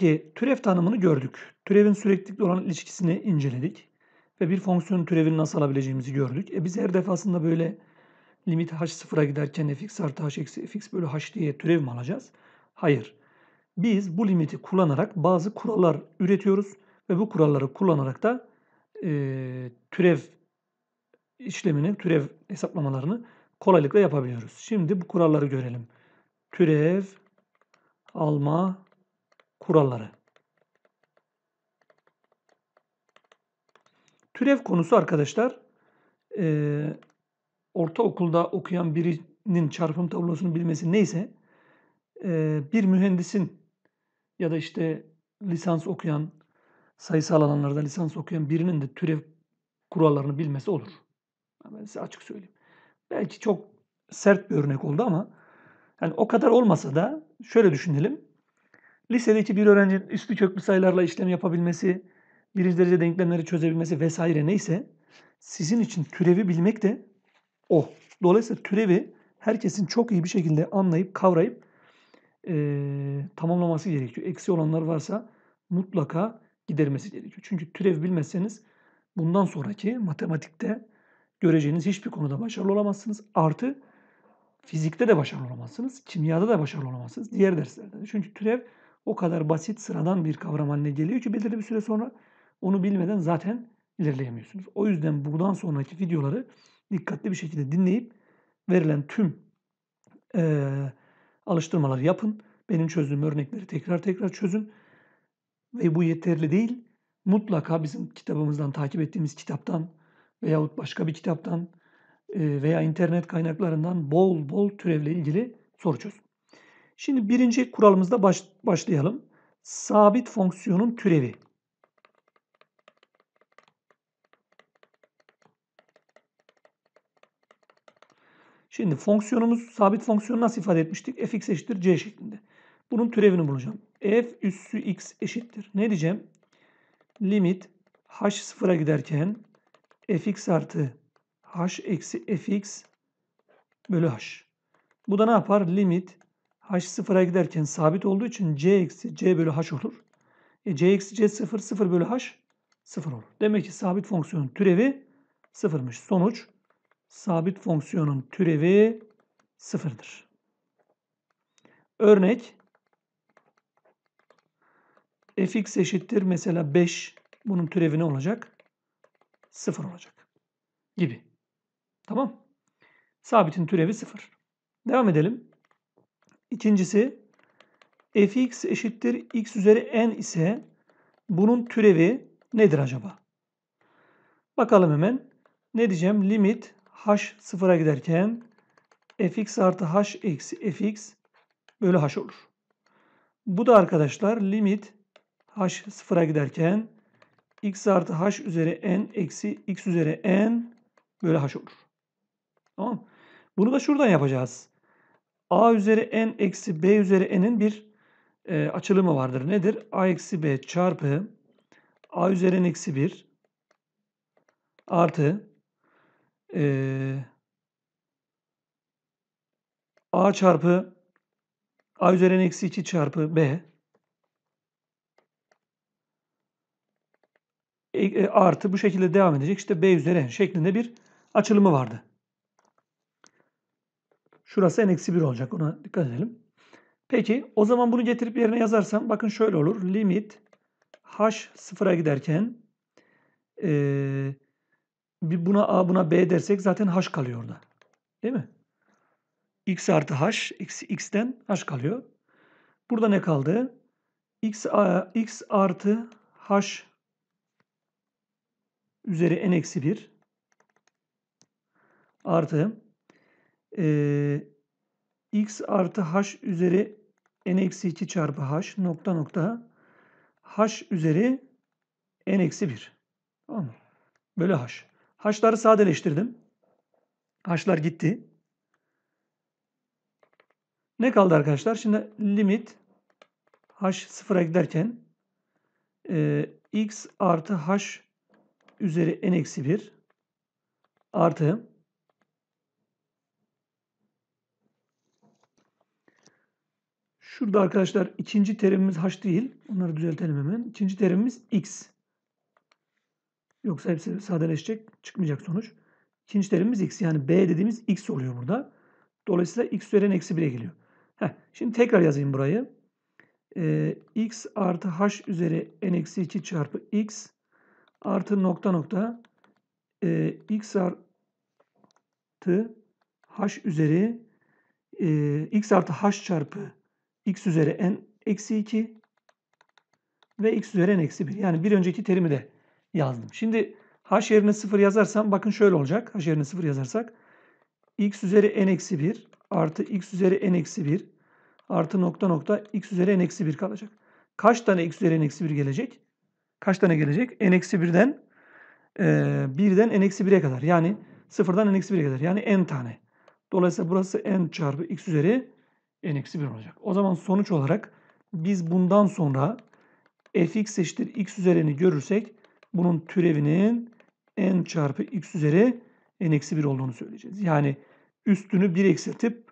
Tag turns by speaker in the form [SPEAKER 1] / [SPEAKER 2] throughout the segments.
[SPEAKER 1] Peki türev tanımını gördük. Türevin süreklilikle olan ilişkisini inceledik. Ve bir fonksiyonun türevini nasıl alabileceğimizi gördük. E biz her defasında böyle limit h sıfıra giderken fx artı h eksi fx bölü h diye türev mi alacağız? Hayır. Biz bu limiti kullanarak bazı kurallar üretiyoruz. Ve bu kuralları kullanarak da e, türev işlemini, türev hesaplamalarını kolaylıkla yapabiliyoruz. Şimdi bu kuralları görelim. Türev alma kuralları. Türev konusu arkadaşlar e, ortaokulda okuyan birinin çarpım tablosunu bilmesi neyse e, bir mühendisin ya da işte lisans okuyan sayısal alanlarda lisans okuyan birinin de türev kurallarını bilmesi olur. Ben size açık söyleyeyim. Belki çok sert bir örnek oldu ama yani o kadar olmasa da şöyle düşünelim. Lisedeki bir öğrencinin üstü köklü sayılarla işlem yapabilmesi, birinci derece denklemleri çözebilmesi vesaire neyse sizin için türevi bilmek de o. Dolayısıyla türevi herkesin çok iyi bir şekilde anlayıp kavrayıp e, tamamlaması gerekiyor. Eksi olanlar varsa mutlaka gidermesi gerekiyor. Çünkü türev bilmezseniz bundan sonraki matematikte göreceğiniz hiçbir konuda başarılı olamazsınız. Artı fizikte de başarılı olamazsınız. Kimyada da başarılı olamazsınız. Diğer derslerde de. Çünkü türev o kadar basit sıradan bir kavram haline geliyor ki belirli bir süre sonra onu bilmeden zaten ilerleyemiyorsunuz. O yüzden buradan sonraki videoları dikkatli bir şekilde dinleyip verilen tüm e, alıştırmaları yapın. Benim çözdüğüm örnekleri tekrar tekrar çözün. Ve bu yeterli değil. Mutlaka bizim kitabımızdan, takip ettiğimiz kitaptan veyahut başka bir kitaptan e, veya internet kaynaklarından bol bol türevle ilgili soru çözün. Şimdi birinci kuralımızda baş, başlayalım. Sabit fonksiyonun türevi. Şimdi fonksiyonumuz sabit fonksiyonu nasıl ifade etmiştik? fx eşittir c şeklinde. Bunun türevini bulacağım. f üssü x eşittir. Ne diyeceğim? Limit h sıfıra giderken fx artı h eksi fx bölü h. Bu da ne yapar? Limit h sıfıra giderken sabit olduğu için c eksi c bölü h olur. E, c eksi c sıfır, sıfır bölü h sıfır olur. Demek ki sabit fonksiyonun türevi sıfırmış. Sonuç sabit fonksiyonun türevi sıfırdır. Örnek fx eşittir mesela 5 bunun türevi ne olacak? sıfır olacak gibi. Tamam. Sabitin türevi sıfır Devam edelim. İkincisi fx eşittir x üzeri n ise bunun türevi nedir acaba? Bakalım hemen. Ne diyeceğim? Limit h sıfıra giderken fx artı h eksi fx bölü h olur. Bu da arkadaşlar limit h sıfıra giderken x artı h üzeri n eksi x üzeri n bölü h olur. Tamam Bunu da şuradan yapacağız a üzeri n eksi b üzeri n'in bir e, açılımı vardır. Nedir? a eksi b çarpı a üzeri n eksi 1 artı e, a çarpı a üzeri n eksi 2 çarpı b e, e, artı bu şekilde devam edecek. İşte b üzeri n şeklinde bir açılımı vardı. Şurası n-1 olacak. Ona dikkat edelim. Peki o zaman bunu getirip yerine yazarsam bakın şöyle olur. Limit h sıfıra giderken e, bir buna a buna b dersek zaten h kalıyor orada. Değil mi? x artı h x, x'ten h kalıyor. Burada ne kaldı? x, a, x artı h üzeri n eksi 1 artı e, x artı h üzeri n eksi 2 çarpı h nokta nokta h üzeri n eksi 1. Tamam mı? h. H'ları sadeleştirdim. H'lar gitti. Ne kaldı arkadaşlar? Şimdi limit h sıfıra giderken e, x artı h üzeri n eksi 1 artı Şurada arkadaşlar ikinci terimimiz h değil. Onları düzeltelim hemen. İkinci terimimiz x. Yoksa hepsi sadeleşecek. Çıkmayacak sonuç. İkinci terimimiz x. Yani b dediğimiz x oluyor burada. Dolayısıyla x üzeri eksi 1'e geliyor. Heh, şimdi tekrar yazayım burayı. Ee, x artı h üzeri n eksi 2 çarpı x artı nokta nokta e, x artı h üzeri e, x artı h çarpı x üzeri n eksi 2 ve x üzeri n eksi 1. Yani bir önceki terimi de yazdım. Şimdi h yerine 0 yazarsam bakın şöyle olacak. h yerine 0 yazarsak x üzeri n eksi 1 artı x üzeri n eksi 1 artı nokta nokta x üzeri n eksi 1 kalacak. Kaç tane x üzeri n eksi 1 gelecek? Kaç tane gelecek? n eksi 1'den e, 1'den n eksi 1'e kadar. Yani 0'dan n eksi 1'e kadar. Yani n tane. Dolayısıyla burası n çarpı x üzeri n-1 olacak. O zaman sonuç olarak biz bundan sonra fx eşittir x üzerini görürsek bunun türevinin n çarpı x üzeri n-1 olduğunu söyleyeceğiz. Yani üstünü 1 eksiltip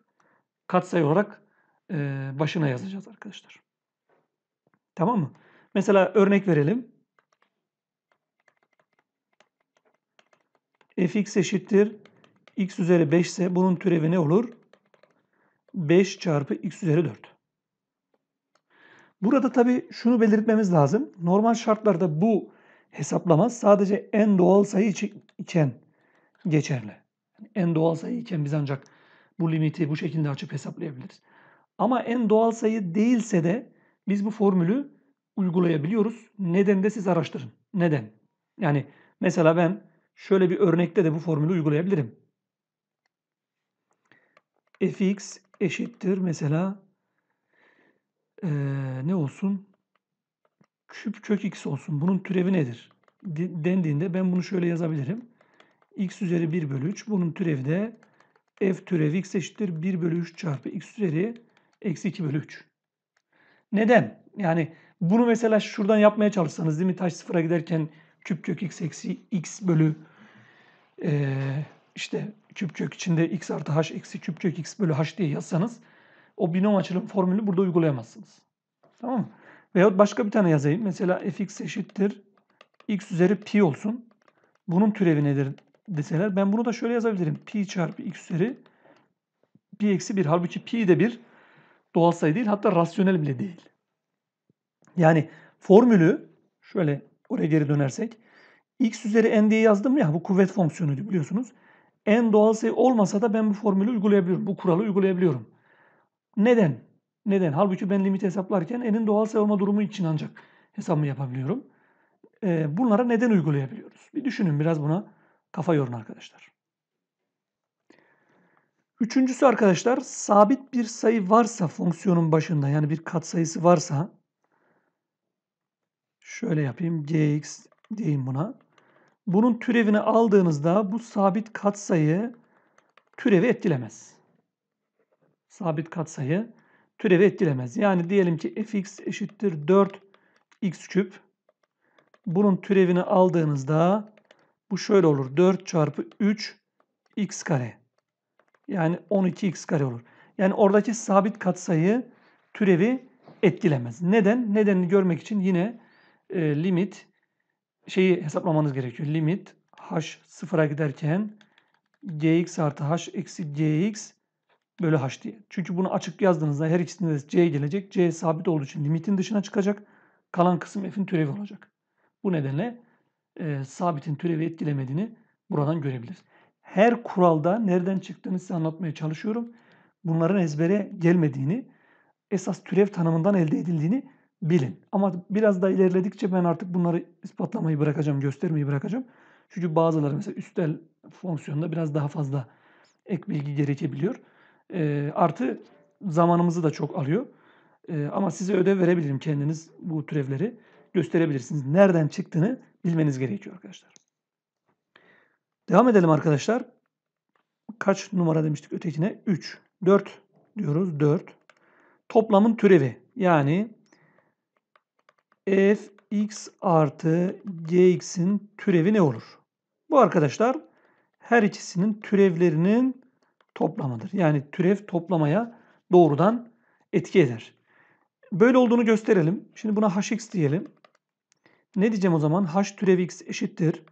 [SPEAKER 1] katsayı olarak e, başına yazacağız arkadaşlar. Tamam mı? Mesela örnek verelim. fx eşittir x üzeri 5 ise bunun türevi ne olur? 5 çarpı x üzeri 4. Burada tabi şunu belirtmemiz lazım. Normal şartlarda bu hesaplama sadece en doğal sayı iken geçerli. En doğal sayı iken biz ancak bu limiti bu şekilde açıp hesaplayabiliriz. Ama en doğal sayı değilse de biz bu formülü uygulayabiliyoruz. Neden de siz araştırın. Neden? Yani mesela ben şöyle bir örnekte de bu formülü uygulayabilirim fx eşittir mesela ee, ne olsun? Küp kök x olsun. Bunun türevi nedir? dendiğinde ben bunu şöyle yazabilirim. x üzeri 1 bölü 3. Bunun türevi de f türevi x eşittir 1 bölü 3 çarpı x üzeri eksi 2 bölü 3. Neden? Yani bunu mesela şuradan yapmaya çalışsanız değil mi? Taş sıfıra giderken küp kök x eksi x bölü ee, işte küpkök içinde x artı h eksi küpkök x bölü h diye yazsanız o binom açılım formülünü burada uygulayamazsınız. Tamam mı? Veyahut başka bir tane yazayım. Mesela fx eşittir x üzeri pi olsun. Bunun türevi nedir deseler ben bunu da şöyle yazabilirim. Pi çarpı x üzeri pi eksi 1. Halbuki pi de bir doğal sayı değil hatta rasyonel bile değil. Yani formülü şöyle oraya geri dönersek x üzeri n diye yazdım ya bu kuvvet fonksiyonuydu biliyorsunuz en doğal sayı şey olmasa da ben bu formülü uygulayabiliyorum. Bu kuralı uygulayabiliyorum. Neden? Neden? Halbuki ben limit hesaplarken n'in doğal sayı şey olma durumu için ancak hesabımı yapabiliyorum. E, bunlara neden uygulayabiliyoruz? Bir düşünün biraz buna kafa yorun arkadaşlar. Üçüncüsü arkadaşlar sabit bir sayı varsa fonksiyonun başında yani bir katsayısı varsa şöyle yapayım gx diyeyim buna. Bunun türevini aldığınızda bu sabit katsayı türevi etkilemez. Sabit katsayı türevi etkilemez. Yani diyelim ki fx eşittir 4 x küp. Bunun türevini aldığınızda bu şöyle olur. 4 çarpı 3 x kare. Yani 12 x kare olur. Yani oradaki sabit katsayı türevi etkilemez. Neden? Nedenini görmek için yine e, limit şeyi hesaplamanız gerekiyor. Limit h sıfıra giderken gx artı h eksi gx bölü h diye. Çünkü bunu açık yazdığınızda her ikisinde de c gelecek. c sabit olduğu için limitin dışına çıkacak. Kalan kısım f'in türevi olacak. Bu nedenle e, sabitin türevi etkilemediğini buradan görebiliriz. Her kuralda nereden çıktığını size anlatmaya çalışıyorum. Bunların ezbere gelmediğini, esas türev tanımından elde edildiğini bilin. Ama biraz daha ilerledikçe ben artık bunları ispatlamayı bırakacağım, göstermeyi bırakacağım. Çünkü bazıları mesela üstel fonksiyonda biraz daha fazla ek bilgi gerekebiliyor. E, artı zamanımızı da çok alıyor. E, ama size ödev verebilirim kendiniz bu türevleri gösterebilirsiniz. Nereden çıktığını bilmeniz gerekiyor arkadaşlar. Devam edelim arkadaşlar. Kaç numara demiştik ötekine? 3. 4 diyoruz. 4. Toplamın türevi. Yani f x artı gx'in türevi ne olur? Bu arkadaşlar her ikisinin türevlerinin toplamıdır. Yani türev toplamaya doğrudan etki eder. Böyle olduğunu gösterelim. Şimdi buna hx diyelim. Ne diyeceğim o zaman? h türev x eşittir.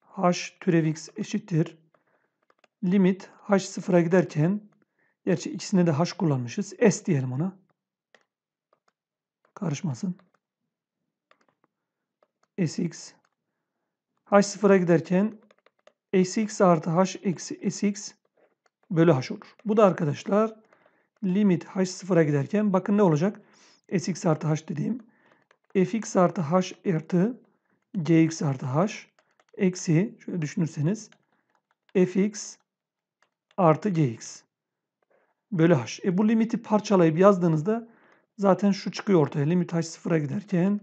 [SPEAKER 1] h türev x eşittir. Limit h sıfıra giderken gerçi ikisine de h kullanmışız. s diyelim ona. Karışmasın sx h sıfıra giderken sx artı h eksi sx bölü h olur. Bu da arkadaşlar limit h sıfıra giderken bakın ne olacak? sx artı h dediğim fx artı h artı gx artı h eksi şöyle düşünürseniz fx artı gx bölü h. E bu limiti parçalayıp yazdığınızda zaten şu çıkıyor ortaya. Limit h sıfıra giderken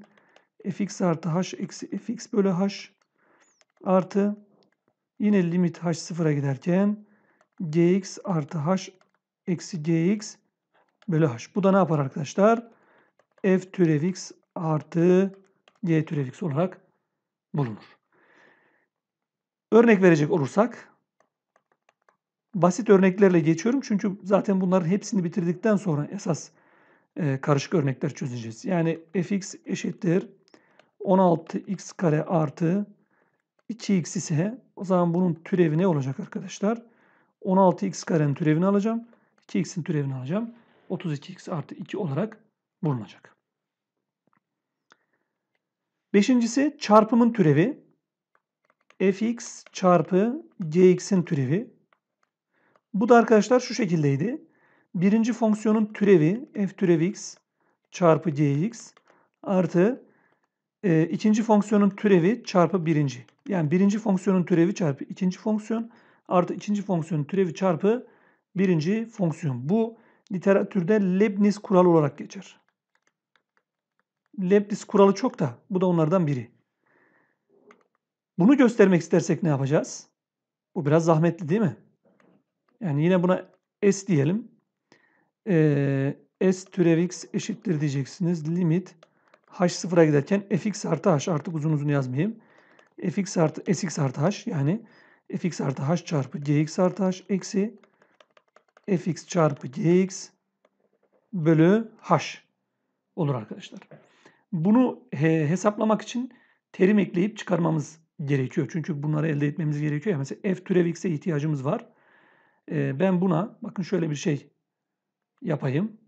[SPEAKER 1] fx artı h eksi fx bölü h artı yine limit h sıfıra giderken gx artı h eksi gx bölü h. Bu da ne yapar arkadaşlar? f türev x artı g türev x olarak bulunur. Örnek verecek olursak basit örneklerle geçiyorum. Çünkü zaten bunların hepsini bitirdikten sonra esas e, karışık örnekler çözeceğiz. Yani fx eşittir 16x kare artı 2x ise o zaman bunun türevi ne olacak arkadaşlar? 16x karenin türevini alacağım. 2x'in türevini alacağım. 32x artı 2 olarak bulunacak. Beşincisi çarpımın türevi. fx çarpı gx'in türevi. Bu da arkadaşlar şu şekildeydi. Birinci fonksiyonun türevi f türevi x çarpı gx artı e, ikinci fonksiyonun türevi çarpı birinci. Yani birinci fonksiyonun türevi çarpı ikinci fonksiyon artı ikinci fonksiyonun türevi çarpı birinci fonksiyon. Bu literatürde Leibniz kuralı olarak geçer. Leibniz kuralı çok da bu da onlardan biri. Bunu göstermek istersek ne yapacağız? Bu biraz zahmetli değil mi? Yani yine buna S diyelim. Ee, S türev x eşittir diyeceksiniz. Limit h sıfıra giderken fx artı h artık uzun uzun yazmayayım. fx artı sx artı h yani fx artı h çarpı gx artı h eksi fx çarpı gx bölü h olur arkadaşlar. Bunu he, hesaplamak için terim ekleyip çıkarmamız gerekiyor. Çünkü bunları elde etmemiz gerekiyor. mesela f türev x'e ihtiyacımız var. Ee, ben buna bakın şöyle bir şey yapayım.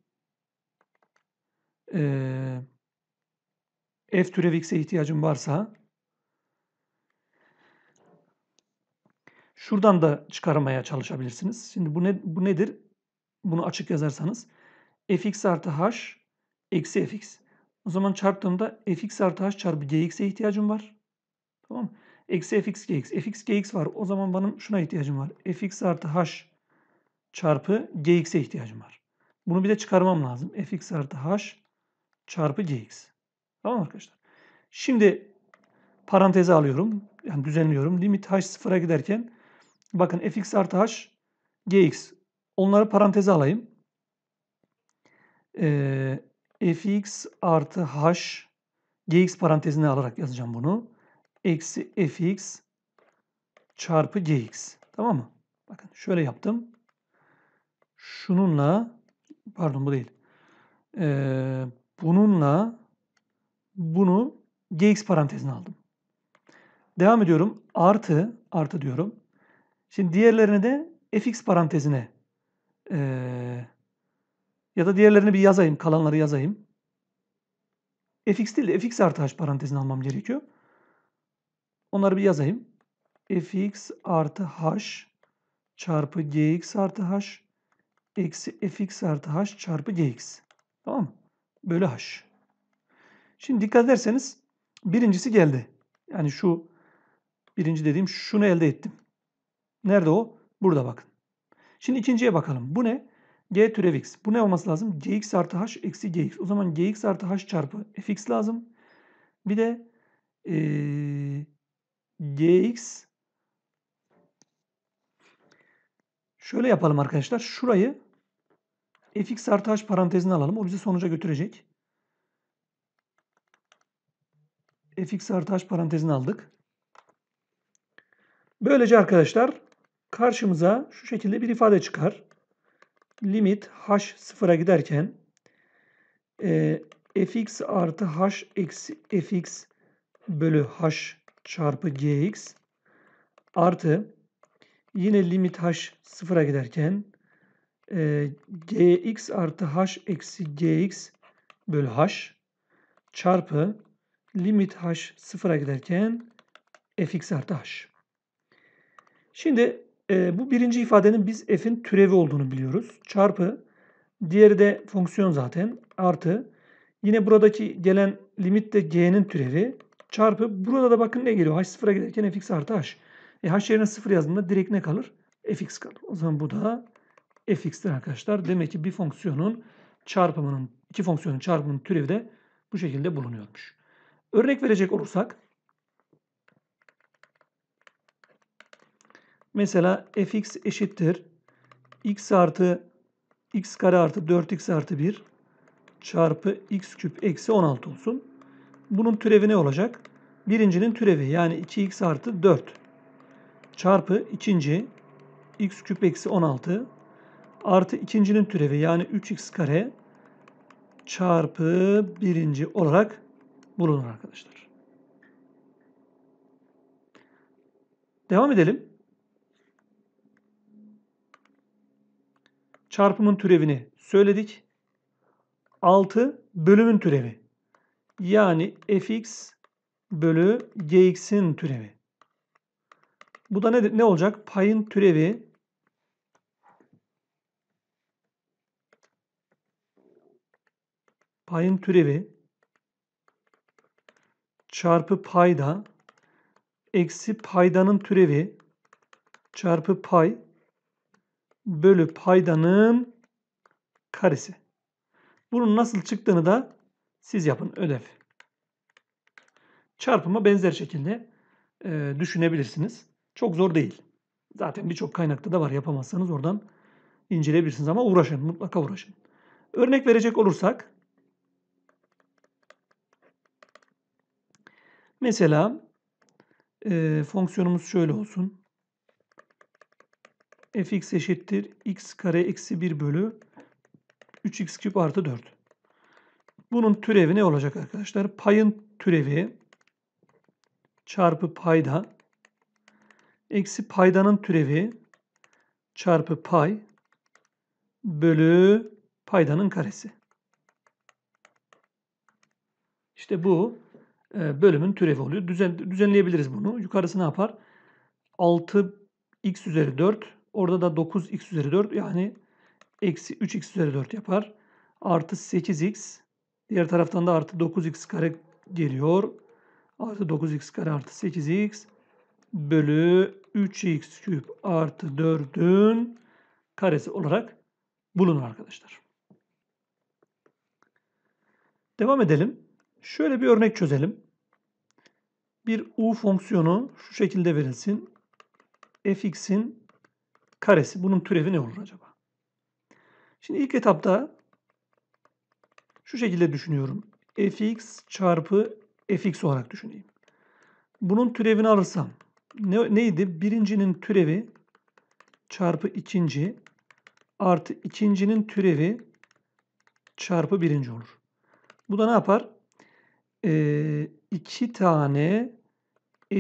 [SPEAKER 1] Ee, f türevi x'e ihtiyacım varsa şuradan da çıkarmaya çalışabilirsiniz. Şimdi bu, ne, bu nedir? Bunu açık yazarsanız fx artı h eksi fx. O zaman çarptığımda fx artı h çarpı gx'e ihtiyacım var. Tamam mı? Eksi fx gx. fx gx var. O zaman benim şuna ihtiyacım var. fx artı h çarpı gx'e ihtiyacım var. Bunu bir de çıkarmam lazım. fx artı h çarpı gx. Tamam mı arkadaşlar? Şimdi paranteze alıyorum. Yani düzenliyorum. Limit h sıfıra giderken bakın fx artı h gx. Onları paranteze alayım. Ee, fx artı h gx parantezine alarak yazacağım bunu. Eksi fx çarpı gx. Tamam mı? Bakın şöyle yaptım. Şununla pardon bu değil. Ee, bununla bunu gx parantezine aldım. Devam ediyorum. Artı, artı diyorum. Şimdi diğerlerini de fx parantezine e, ya da diğerlerini bir yazayım. Kalanları yazayım. fx değil de fx artı h parantezine almam gerekiyor. Onları bir yazayım. fx artı h çarpı gx artı h eksi fx artı h çarpı gx. Tamam mı? Bölü h. Şimdi dikkat ederseniz birincisi geldi. Yani şu birinci dediğim şunu elde ettim. Nerede o? Burada bakın. Şimdi ikinciye bakalım. Bu ne? G türev x. Bu ne olması lazım? Gx artı h eksi gx. O zaman gx artı h çarpı fx lazım. Bir de ee, gx şöyle yapalım arkadaşlar. Şurayı fx artı h parantezine alalım. O bizi sonuca götürecek. fx artı h parantezini aldık. Böylece arkadaşlar karşımıza şu şekilde bir ifade çıkar. Limit h sıfıra giderken e, fx artı h eksi fx bölü h çarpı gx artı yine limit h sıfıra giderken e, gx artı h eksi gx bölü h çarpı limit h sıfıra giderken fx artı h. Şimdi e, bu birinci ifadenin biz f'in türevi olduğunu biliyoruz. Çarpı diğeri de fonksiyon zaten artı yine buradaki gelen limit de g'nin türevi çarpı burada da bakın ne geliyor h sıfıra giderken fx artı h. E, h yerine sıfır yazdığında direkt ne kalır? fx kalır. O zaman bu da fx'tir arkadaşlar. Demek ki bir fonksiyonun çarpımının iki fonksiyonun çarpımının türevi de bu şekilde bulunuyormuş. Örnek verecek olursak mesela fx eşittir x artı x kare artı 4x artı 1 çarpı x küp eksi 16 olsun. Bunun türevi ne olacak? Birincinin türevi yani 2x artı 4 çarpı ikinci x küp eksi 16 artı ikincinin türevi yani 3x kare çarpı birinci olarak bulunur arkadaşlar. Devam edelim. Çarpımın türevini söyledik. 6 bölümün türevi. Yani fx bölü gx'in türevi. Bu da nedir? ne olacak? Payın türevi payın türevi çarpı payda eksi paydanın türevi çarpı pay bölü paydanın karesi. Bunun nasıl çıktığını da siz yapın ödev. Çarpıma benzer şekilde e, düşünebilirsiniz. Çok zor değil. Zaten birçok kaynakta da var. Yapamazsanız oradan inceleyebilirsiniz ama uğraşın. Mutlaka uğraşın. Örnek verecek olursak Mesela e, fonksiyonumuz şöyle olsun. fx eşittir x kare eksi 1 bölü 3x küp artı 4. Bunun türevi ne olacak arkadaşlar? Payın türevi çarpı payda eksi paydanın türevi çarpı pay bölü paydanın karesi. İşte bu e, bölümün türevi oluyor. Düzen, düzenleyebiliriz bunu. Yukarısı ne yapar? 6x üzeri 4. Orada da 9x üzeri 4 yani eksi 3x üzeri 4 yapar. Artı 8x. Diğer taraftan da artı 9x kare geliyor. Artı 9x kare artı 8x bölü 3x küp artı 4'ün karesi olarak bulunur arkadaşlar. Devam edelim. Şöyle bir örnek çözelim. Bir u fonksiyonu şu şekilde verilsin. fx'in karesi. Bunun türevi ne olur acaba? Şimdi ilk etapta şu şekilde düşünüyorum. fx çarpı fx olarak düşüneyim. Bunun türevini alırsam ne, neydi? Birincinin türevi çarpı ikinci artı ikincinin türevi çarpı birinci olur. Bu da ne yapar? Eee, 2 tane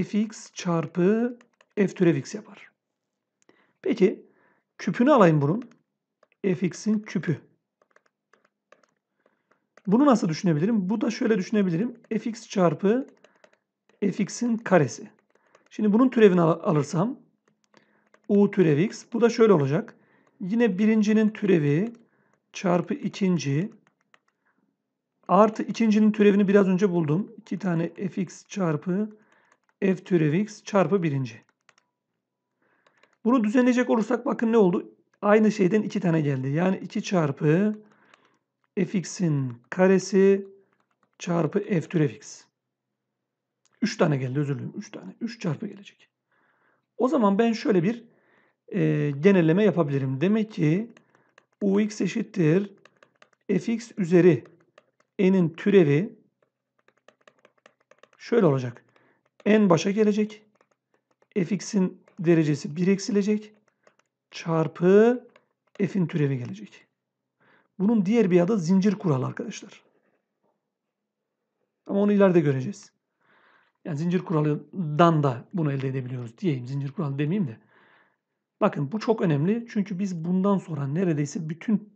[SPEAKER 1] fx çarpı f türev x yapar. Peki küpünü alayım bunun. fx'in küpü. Bunu nasıl düşünebilirim? Bu da şöyle düşünebilirim. fx çarpı fx'in karesi. Şimdi bunun türevini alırsam u türev x. Bu da şöyle olacak. Yine birincinin türevi çarpı ikinci Artı ikincinin türevini biraz önce buldum. 2 tane fx çarpı f türev x çarpı birinci. Bunu düzenleyecek olursak bakın ne oldu? Aynı şeyden 2 tane geldi. Yani 2 çarpı fx'in karesi çarpı f türev x. 3 tane geldi özür dilerim. 3 tane. 3 çarpı gelecek. O zaman ben şöyle bir e, genelleme yapabilirim. Demek ki ux eşittir fx üzeri n'in türevi şöyle olacak. n başa gelecek. fx'in derecesi 1 eksilecek. Çarpı f'in türevi gelecek. Bunun diğer bir adı zincir kuralı arkadaşlar. Ama onu ileride göreceğiz. Yani zincir kuralından da bunu elde edebiliyoruz diyeyim. Zincir kuralı demeyeyim de. Bakın bu çok önemli. Çünkü biz bundan sonra neredeyse bütün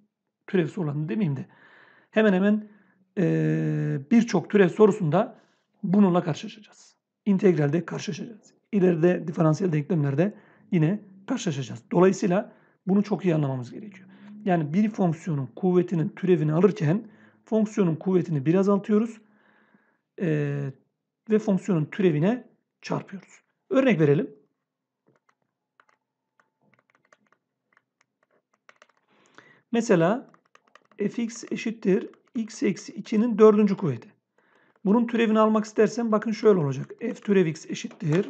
[SPEAKER 1] türev sorularını demeyeyim de hemen hemen e, birçok türev sorusunda bununla karşılaşacağız. İntegralde karşılaşacağız. İleride diferansiyel denklemlerde yine karşılaşacağız. Dolayısıyla bunu çok iyi anlamamız gerekiyor. Yani bir fonksiyonun kuvvetinin türevini alırken fonksiyonun kuvvetini biraz azaltıyoruz e, ve fonksiyonun türevine çarpıyoruz. Örnek verelim. Mesela fx eşittir x eksi 2'nin dördüncü kuvveti. Bunun türevini almak istersen bakın şöyle olacak. f türev x eşittir.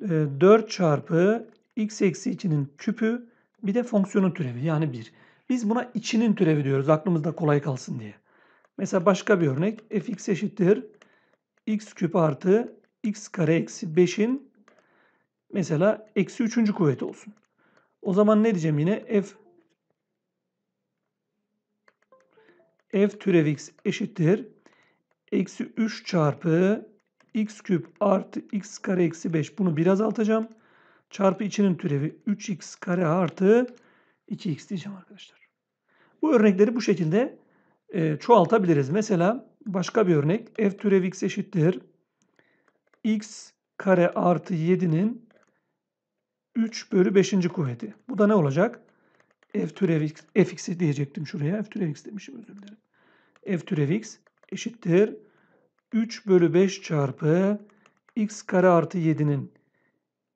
[SPEAKER 1] 4 ee, çarpı x eksi 2'nin küpü bir de fonksiyonun türevi yani 1. Biz buna içinin türevi diyoruz aklımızda kolay kalsın diye. Mesela başka bir örnek fx eşittir x küp artı x kare eksi 5'in mesela eksi 3. kuvveti olsun. O zaman ne diyeceğim yine f f türev x eşittir. Eksi 3 çarpı x küp artı x kare eksi 5. Bunu biraz azaltacağım. Çarpı içinin türevi 3x kare artı 2x diyeceğim arkadaşlar. Bu örnekleri bu şekilde e, çoğaltabiliriz. Mesela başka bir örnek. f türev x eşittir. x kare artı 7'nin 3 bölü 5. kuvveti. Bu da ne olacak? f türev x, fx'i diyecektim şuraya. F türevi x demişim özür dilerim. F türevi x eşittir. 3 bölü 5 çarpı x kare artı 7'nin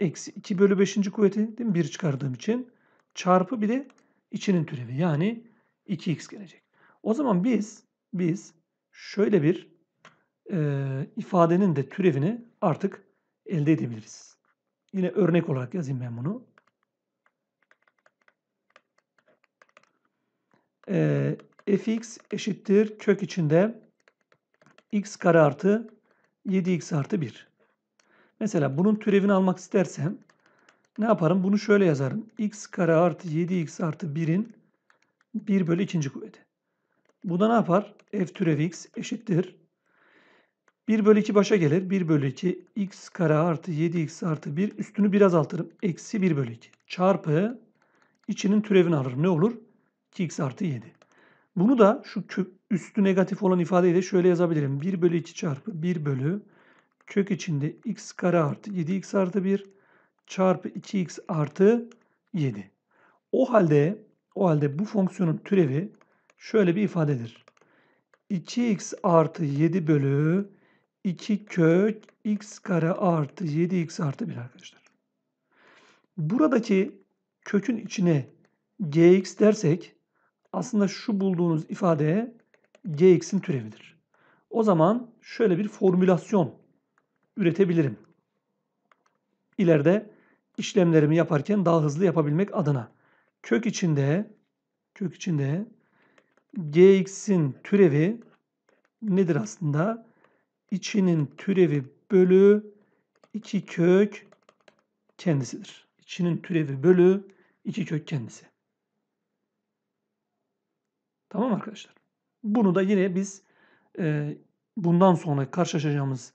[SPEAKER 1] eksi 2 bölü 5. kuvveti değil mi? 1 çıkardığım için çarpı bir de içinin türevi yani 2x gelecek. O zaman biz biz şöyle bir e, ifadenin de türevini artık elde edebiliriz. Yine örnek olarak yazayım ben bunu. e, fx eşittir kök içinde x kare artı 7x artı 1. Mesela bunun türevini almak istersem ne yaparım? Bunu şöyle yazarım. x kare artı 7x artı 1'in 1 bölü 2. kuvveti. Bu da ne yapar? f türev x eşittir. 1 bölü 2 başa gelir. 1 bölü 2 x kare artı 7x artı 1 üstünü biraz altırım. Eksi 1 bölü 2 çarpı içinin türevini alırım. Ne olur? 2x artı 7. Bunu da şu kök, üstü negatif olan ifadeyle şöyle yazabilirim. 1 bölü 2 çarpı 1 bölü kök içinde x kare artı 7x artı 1 çarpı 2x artı 7. O halde o halde bu fonksiyonun türevi şöyle bir ifadedir. 2x artı 7 bölü 2 kök x kare artı 7x artı 1 arkadaşlar. Buradaki kökün içine gx dersek aslında şu bulduğunuz ifadeye gx'in türevidir. O zaman şöyle bir formülasyon üretebilirim. İleride işlemlerimi yaparken daha hızlı yapabilmek adına. Kök içinde kök içinde gx'in türevi nedir aslında? İçinin türevi bölü 2 kök kendisidir. İçinin türevi bölü 2 kök kendisi. Tamam arkadaşlar. Bunu da yine biz e, bundan sonra karşılaşacağımız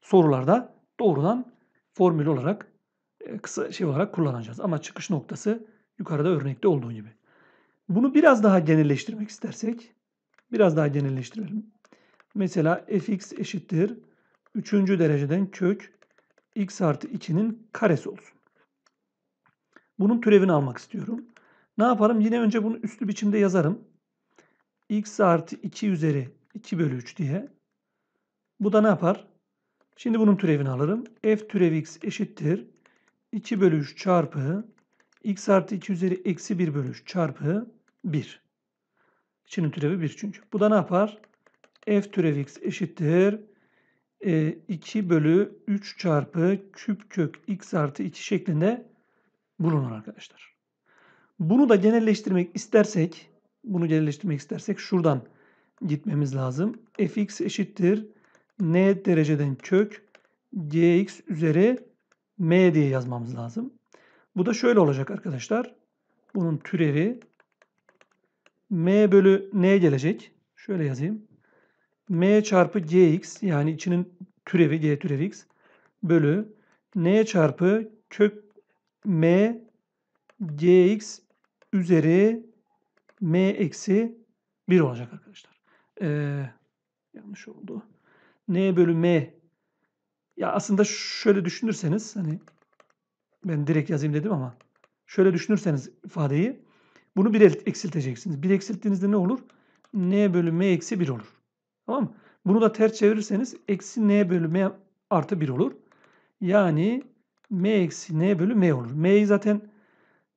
[SPEAKER 1] sorularda doğrudan formül olarak e, kısa şey olarak kullanacağız. Ama çıkış noktası yukarıda örnekte olduğu gibi. Bunu biraz daha genelleştirmek istersek biraz daha genelleştirelim. Mesela fx eşittir 3. dereceden kök x artı 2'nin karesi olsun. Bunun türevini almak istiyorum. Ne yaparım? Yine önce bunu üstlü biçimde yazarım x artı 2 üzeri 2 bölü 3 diye. Bu da ne yapar? Şimdi bunun türevini alırım. f türev x eşittir. 2 bölü 3 çarpı x artı 2 üzeri eksi 1 bölü 3 çarpı 1. İçinin türevi 1 çünkü. Bu da ne yapar? f türev x eşittir. E, 2 bölü 3 çarpı küp kök x artı 2 şeklinde bulunur arkadaşlar. Bunu da genelleştirmek istersek bunu geliştirmek istersek şuradan gitmemiz lazım. fx eşittir n dereceden kök gx üzeri m diye yazmamız lazım. Bu da şöyle olacak arkadaşlar. Bunun türevi m bölü n gelecek. Şöyle yazayım. m çarpı gx yani içinin türevi g türevi x bölü n çarpı kök m gx üzeri m eksi 1 olacak arkadaşlar. Ee, yanlış oldu. n bölü m ya aslında şöyle düşünürseniz hani ben direkt yazayım dedim ama şöyle düşünürseniz ifadeyi bunu bir eksilteceksiniz. Bir eksilttiğinizde ne olur? n bölü m eksi 1 olur. Tamam mı? Bunu da ters çevirirseniz eksi n bölü m artı 1 olur. Yani m eksi n bölü m olur. m'yi zaten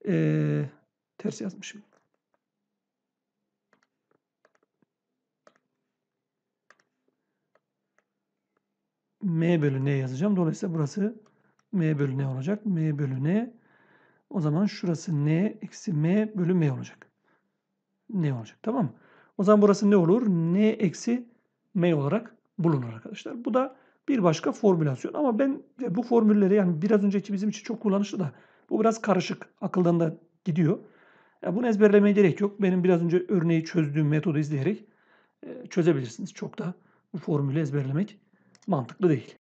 [SPEAKER 1] e, ters yazmışım. m bölü n yazacağım. Dolayısıyla burası m bölü n olacak. m bölü n. O zaman şurası n eksi m bölü m olacak. n olacak tamam mı? O zaman burası ne olur? n eksi m olarak bulunur arkadaşlar. Bu da bir başka formülasyon ama ben bu formülleri yani biraz önceki bizim için çok kullanışlı da bu biraz karışık. Akıldan da gidiyor. Yani bunu ezberlemeye gerek yok. Benim biraz önce örneği çözdüğüm metodu izleyerek e, çözebilirsiniz. Çok da bu formülü ezberlemek mantıklı değil.